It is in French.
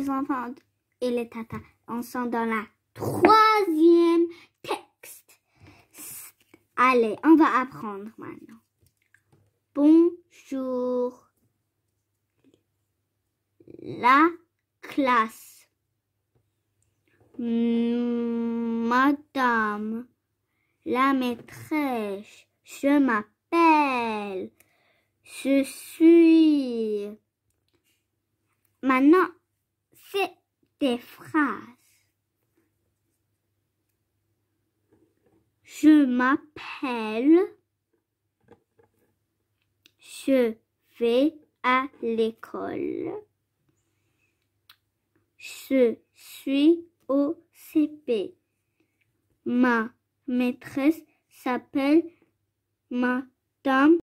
Les enfants et les tatas. On sent dans la troisième texte. Allez, on va apprendre maintenant. Bonjour. La classe. Madame la maîtresse, je m'appelle. Je suis. Maintenant, c'est des phrases. Je m'appelle. Je vais à l'école. Je suis au CP. Ma maîtresse s'appelle Madame.